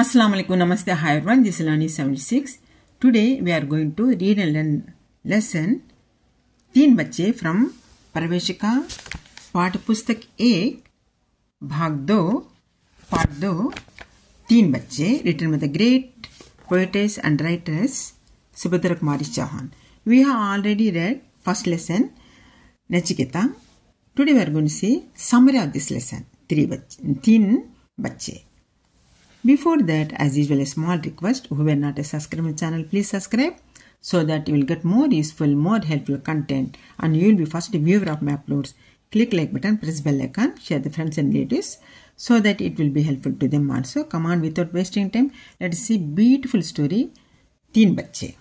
Assalamu alaikum namaste hi everyone this is Lani 76 today we are going to read and learn lesson तीन बच्चे from प्रवेशिका पाठ पुस्तक एक भाग दो पाठ दो तीन बच्चे return with the great poetess and writers Subhadra Kumari Chauhan we have already read first lesson Nachiketa today we are going to see summary of this lesson three बच्चे तीन बच्चे Before that, as usual, a small request. Who are not a subscriber channel, please subscribe so that you will get more useful, more helpful content and you will be first viewer of my uploads. Click like button, press bell icon, share the friends and relatives so that it will be helpful to them also. Come on without wasting time. Let's see beautiful story, Teen Bacche.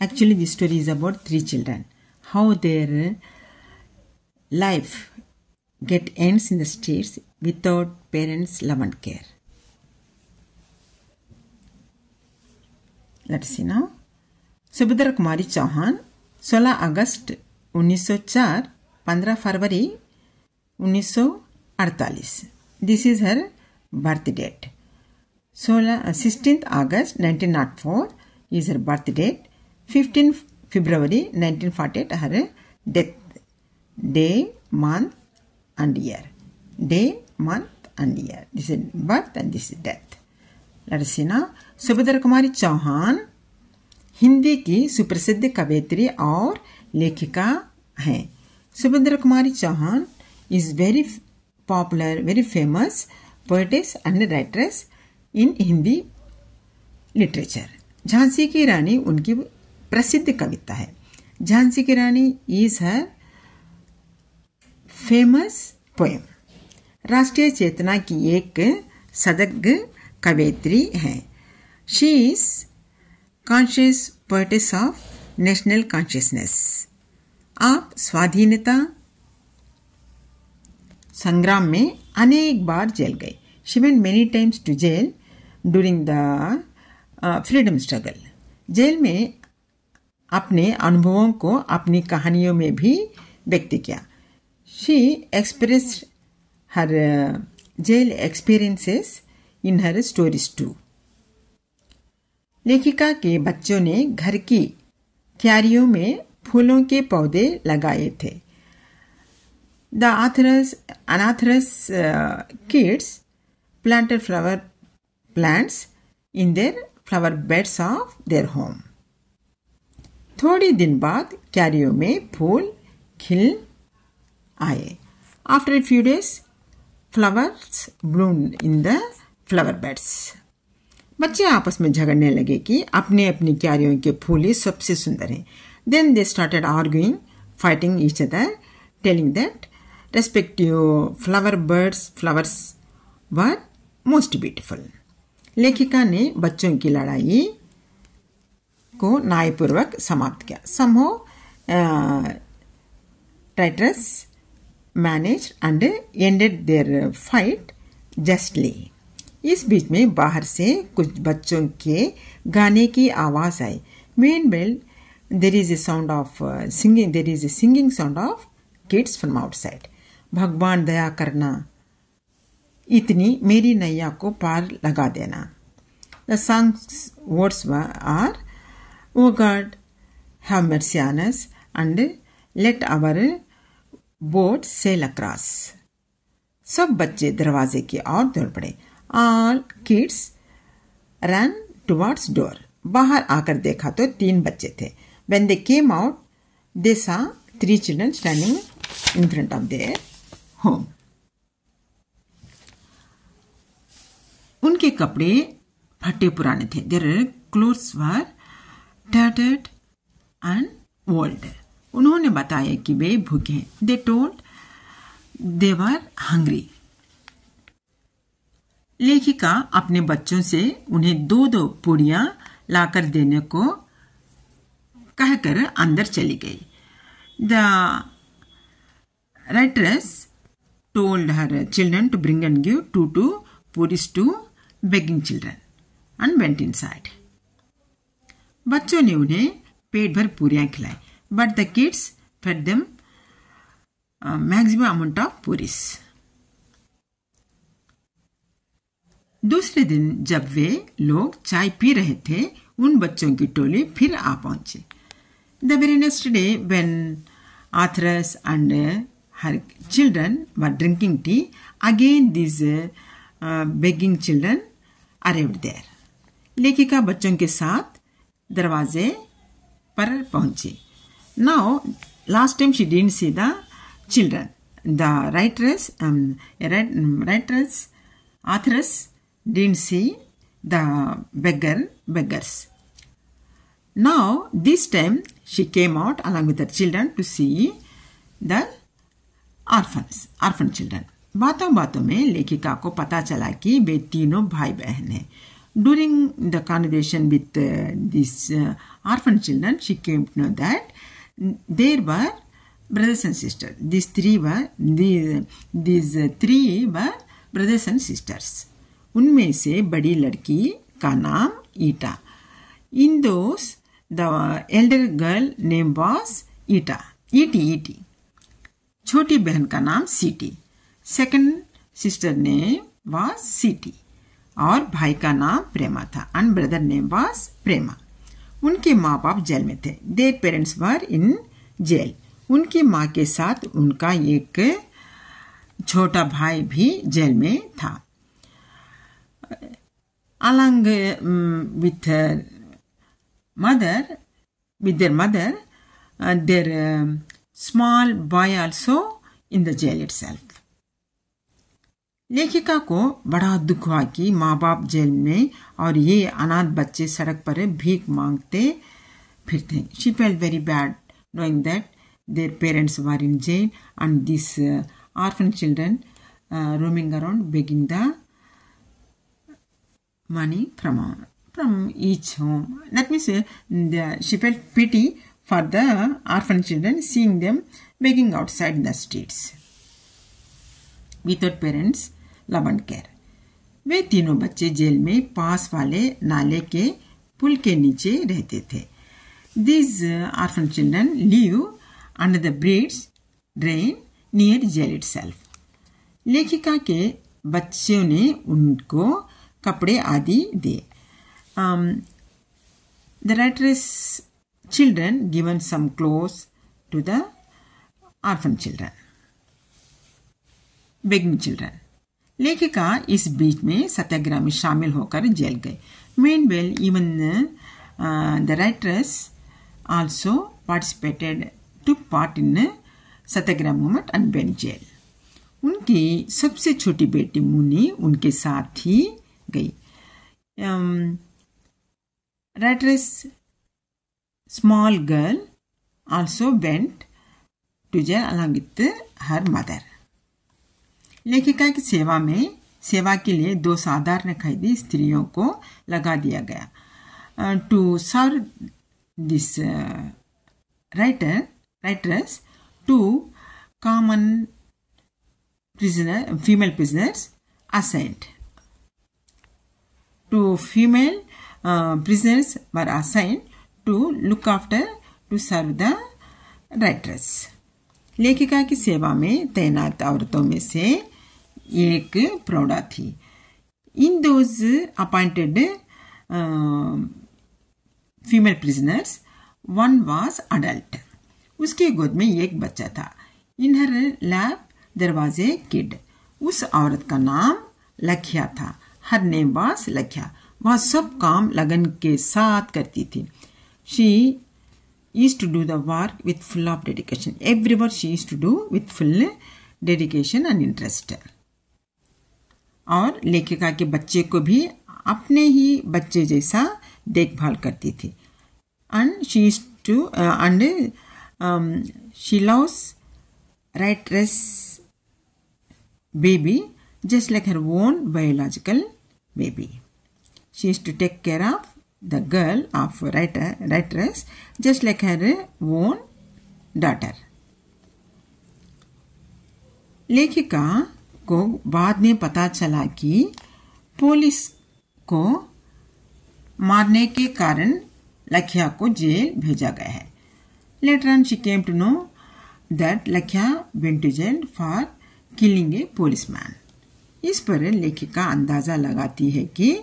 Actually, this story is about three children. How their life get ends in the streets without parents' love and care. लटसिना सुभद्र कुमारी चौहान सोलह अगस्त 1904, 15 फरवरी 1948, this is her birth date सोलह sixteen August four is her birth date 15 February at her death day month and year day month and year this is birth and this is death लड़सीना सुभद्रा कुमारी चौहान हिंदी की सुप्रसिद्ध कवयित्री और लेखिका हैं Subhadra Kumari Chauhan is very popular very famous poetess and writers in Hindi literature Jhansi की रानी उनकी प्रसिद्ध कविता है झांसी की रानी इज हर फेमस पोएम राष्ट्रीय चेतना की एक सदग कवयित्री हैं she is conscious poetess of national consciousness आप स्वाधीनता संग्राम में अनेक बार जेल गए she went many times to jail during the freedom struggle jail में अपने अनुभवों को अपनी कहानियों में भी व्यक्त किया she express her jail experiences in her stories too लेखिका के बच्चों ने घर की क्यारियों में फूलों के पौधे लगाए थे the authoress and others kids planted flower plants in their flower beds of their home थोड़ी दिन बाद क्यारियों में फूल खिल आए after few days flowers bloom in the flower beds बच्चे आपस में झगड़ने लगे कि अपने अपनी क्यारियों के फूल ही सबसे सुंदर हैं then they started arguing fighting each other telling that respective flower beds flowers were most beautiful लेखिका ने बच्चों की लड़ाई को न्यायपूर्वक समाप्त किया समहो टाइटस manage and ended their fight justly इस बीच में बाहर से कुछ बच्चों के गाने की आवाज़ आई main bell there is a sound of singing there is a singing sound of kids from outside भगवान दया करना इतनी मेरी नैया को पार लगा देना the songs words are O God have mercy on us and let our boat sail across. सब बच्चे दरवाजे की ओर दौड़ पड़े all kids run towards door बाहर आकर देखा तो तीन बच्चे थे when they came out they saw three children standing in front of their home उनके कपड़े फटे पुराने थे their clothes were tattered and old उन्होंने बताया कि वे भूखे हैं they told they were hungry लेखिका अपने बच्चों से उन्हें दो दो पूड़िया लाकर देने को कहकर अंदर चली गई the writeress told her children to bring and give two two puri to begging children and went inside बच्चों ने उन्हें पेट भर पूरियाँ खिलाई but the kids fed them maximum amount of puris दूसरे दिन जब वे लोग चाय पी रहे थे उन बच्चों की टोली फिर आ पहुंची the very next day when authoress and her children were drinking tea again these begging children arrived there लेखिका बच्चों के साथ दरवाजे पर पहुंची now last time she didn't see the children the writeress um, authoress didn't see the beggar beggars. Now this time she came out along with her children to see the orphans, orphan children. बातों during the conversation with uh, these uh, orphan children, she came to know that there were brothers and sisters. These three were these three were brothers and sisters. उनमें से बड़ी लड़की का नाम Ita in those the elder girl name was Ita ईटी ईटी छोटी बहन का नाम सीटी सेकंड सिस्टर नेम वॉज सीटी और भाई का नाम प्रेमा था and brother name was Prema उनके माँ बाप जेल में थे their parents were in jail उनकी माँ के साथ उनका एक छोटा भाई भी जेल में था along um, mm, with her mother, with their mother, and uh, their um, small boy also in the jail itself. लेखिका को बड़ा दुख हुआ कि माँ बाप जेल में और ये अनाथ बच्चे सड़क पर भीख मांगते फिरते she felt very bad knowing that parents in jail and this orphan children uh, roaming around begging the money from from each home. That means uh, the, she felt pity for the orphan children, seeing them begging outside in the streets. Without parents, love and care. वे तीनों बच्चे jail में पास वाले नाले के पुल के नीचे रहते थे these orphan children live under the bridge drain near jail it लेखिका के बच्चों ने उनको कपड़े आदि दिए the writer is children given some clothes to the orphan children begging children लेखिका इस बीच में सत्याग्रह में शामिल होकर जेल गए मेन well even the writers also participated to part in Satyagraha movement and been jail उनकी सबसे छोटी बेटी मुनी उनके साथ ही गई writeress small girl also went to jail along with her mother लेखिका की सेवा में सेवा के लिए दो साधारण कैदी स्त्रियों को लगा दिया गया to serve this writer writers two common prisoner female prisoners assigned two female uh, prisoners were assigned to look after to serve the writers लेखिका की सेवा में तैनात औरतों में से एक प्रौढ़ा थी in those appointed female prisoners one was adult उसके गोद में एक बच्चा था इन हर लैब दरवाजे किड उस औरत का नाम लखिया था हर ने वास लख्या वह सब काम लगन के साथ करती थी she is to do the work with full of dedication every work she is to do with full dedication and interest और लेखिका के बच्चे को भी अपने ही बच्चे जैसा देखभाल करती थी and she is to and she loves writeress baby just like her own biological baby. She is to take care of the girl of writer, writeress just like her own daughter. लेखिका को बाद में पता चला कि police को मारने के कारण लखिया को जेल भेजा गया है later on she came to know that Lakhiya went to jail for killing a policeman. इस पर लेखिका अंदाजा लगाती है कि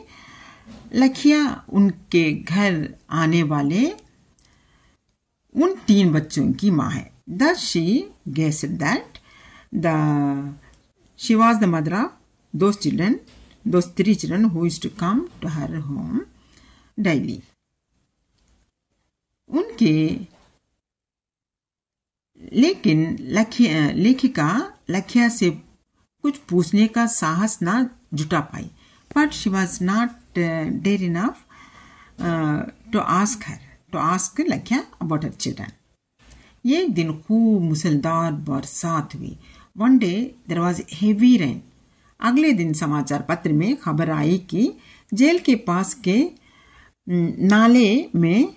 लखिया उनके घर आने वाले उन तीन बच्चों की माँ है the she guess that the she was the mother of those children those three children who is to come to her home daily उनके लेकिन लखिया लेखिका लखिया से कुछ पूछने का साहस ना जुटा पाई but she was not dare enough to ask her to ask Lakhya about her children एक दिन खूब मुसलदार बरसात हुई one day there was heavy rain अगले दिन समाचार पत्र में खबर आई कि जेल के पास के नाले में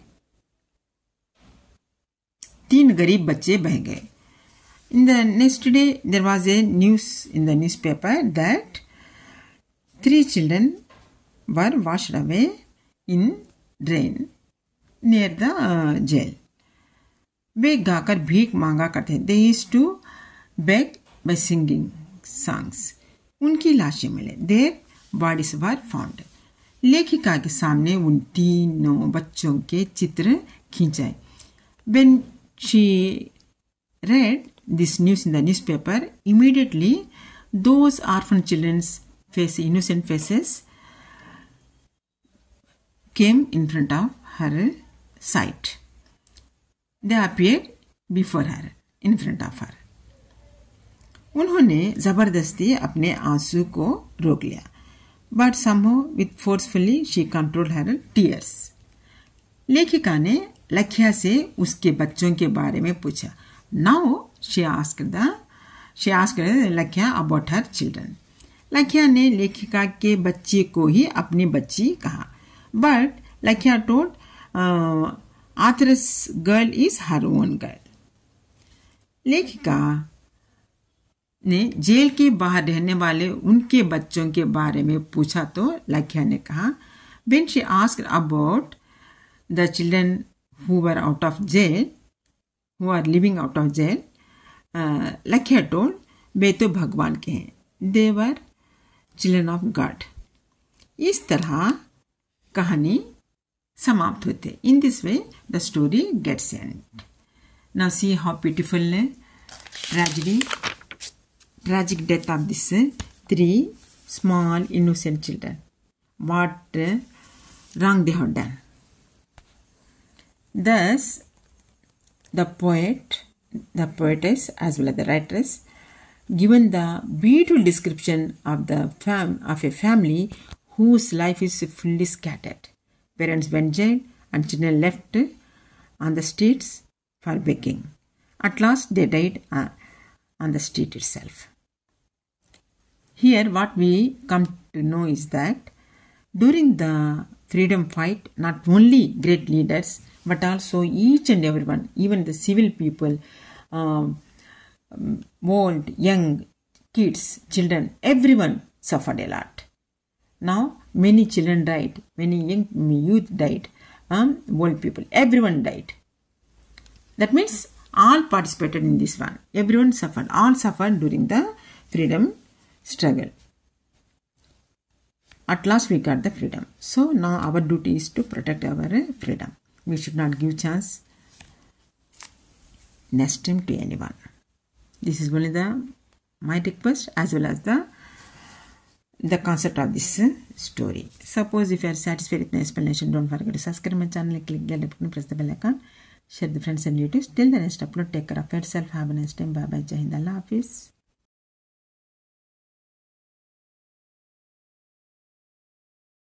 तीन गरीब बच्चे बह गए In the next day, there was a news in the newspaper that three children were washed away in drain near the uh, jail. वे गाकर भीख मांगा करते they is to beg by singing songs उनकी लाशें मिले देर बॉडीज वर फाउंड लेखिका के सामने उन तीनों बच्चों के चित्र खींचाए when she read this news in the newspaper, immediately those orphan children's face, innocent faces came in front of her sight. They appeared before her, in front of her. उन्होंने जबरदस्ती अपने आंसू को रोक लिया but somehow with forcefully she control her tears लेखिका ने लखिया से उसके बच्चों के बारे में पूछा now she asked the she asked Lakhya about her children. ne Lekhika ke bachche ko hi apni bachchi kaha. But but told uh, authoress girl is her own girl. लेखिका ने जेल के बाहर रहने वाले उनके बच्चों के बारे में पूछा तो लखिया ने कहा when she ask about the children who are living out of jail Lakhiya told वे तो भगवान के हैं देवर चिल्ड्रन ऑफ गॉड इस तरह कहानी समाप्त होते in this way the story gets end now see how beautiful tragedy tragic death of this three small innocent children what wrong they had done thus the poet the poetess as well as the writeress given the beautiful description of the fam of a family whose life is fully scattered. Parents went jail and children left on the streets for begging. At last they died uh, on the street itself. Here what we come to know is that during the freedom fight not only great leaders but also each and everyone even the civil people um, old, young, kids, children, everyone suffered a lot. Now, many children died, many young youth died, um, old people, everyone died. That means all participated in this one. Everyone suffered, all suffered during the freedom struggle. At last we got the freedom. So now our duty is to protect our freedom. We should not give chance next time to anyone. This is only the my request as well as the the concept of this story. Suppose if you are satisfied with my explanation, don't forget to subscribe my channel, click the button, press the bell icon, share the friends and relatives. Till the next upload, take care of yourself. Have a nice time. Bye bye. Jai Hind. Allah Hafiz.